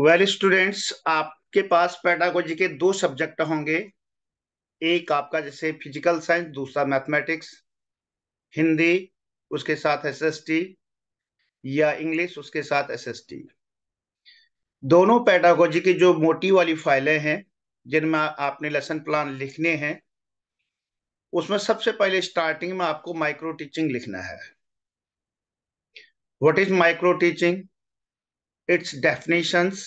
well well, students आपके पास पैटागोजी के दो सब्जेक्ट होंगे एक आपका जैसे फिजिकल साइंस दूसरा मैथमेटिक्स हिंदी उसके साथ एसएसटी या इंग्लिश उसके साथ एसएसटी दोनों पैटागोजी की जो मोटी वाली फाइलें हैं जिनमें आपने लेसन प्लान लिखने हैं उसमें सबसे पहले स्टार्टिंग में आपको माइक्रो टीचिंग लिखना है what is micro teaching its definitions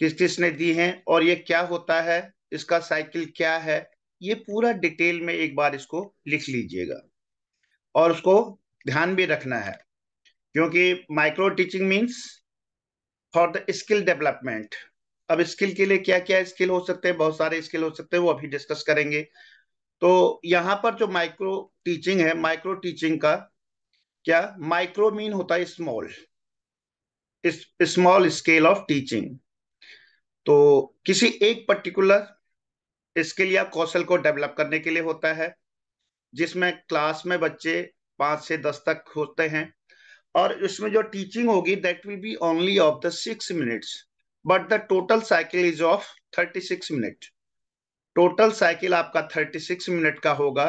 किस किसने दी हैं और ये क्या होता है इसका साइकिल क्या है ये पूरा डिटेल में एक बार इसको लिख लीजिएगा और उसको ध्यान भी रखना है क्योंकि micro teaching means for the skill development अब स्किल के लिए क्या क्या स्किल हो सकते हैं बहुत सारे स्किल हो सकते हैं वो अभी डिस्कस करेंगे तो यहाँ पर जो माइक्रो टीचिंग है माइक्रो टीचिंग का क्या माइक्रो मीन होता है small small scale of teaching तो किसी एक पर्टिकुलर स्किल या कौशल को डेवलप करने के लिए होता है जिसमें क्लास में बच्चे पांच से दस तक होते हैं और इसमें जो टीचिंग होगी that will be only of the six minutes but the total cycle is of thirty six minute total cycle आपका थर्टी सिक्स मिनट का होगा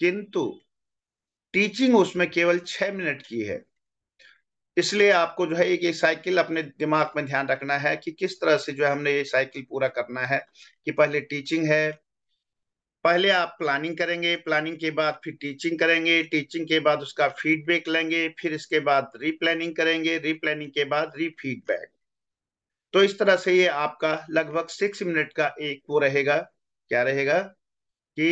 किंतु टीचिंग उसमें केवल छह मिनट की है इसलिए आपको जो है एक ये साइकिल अपने दिमाग में ध्यान रखना है कि किस तरह से जो है हमने ये साइकिल पूरा करना है कि पहले टीचिंग है पहले आप प्लानिंग करेंगे प्लानिंग के बाद फिर टीचिंग करेंगे टीचिंग के बाद उसका फीडबैक लेंगे फिर इसके बाद रीप्लानिंग करेंगे रीप्लानिंग के बाद रीफीडबैक तो इस तरह से ये आपका लगभग सिक्स मिनट का एक वो रहेगा क्या रहेगा कि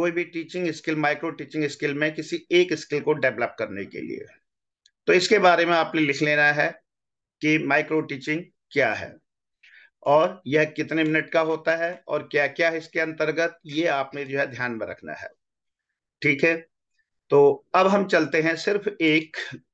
कोई भी teaching skill micro teaching skill में किसी एक स्किल को डेवलप करने के लिए तो इसके बारे में आपने लिख लेना है कि माइक्रो टीचिंग क्या है और यह कितने मिनट का होता है और क्या क्या है इसके अंतर्गत ये आपने जो है ध्यान में रखना है ठीक है तो अब हम चलते हैं सिर्फ एक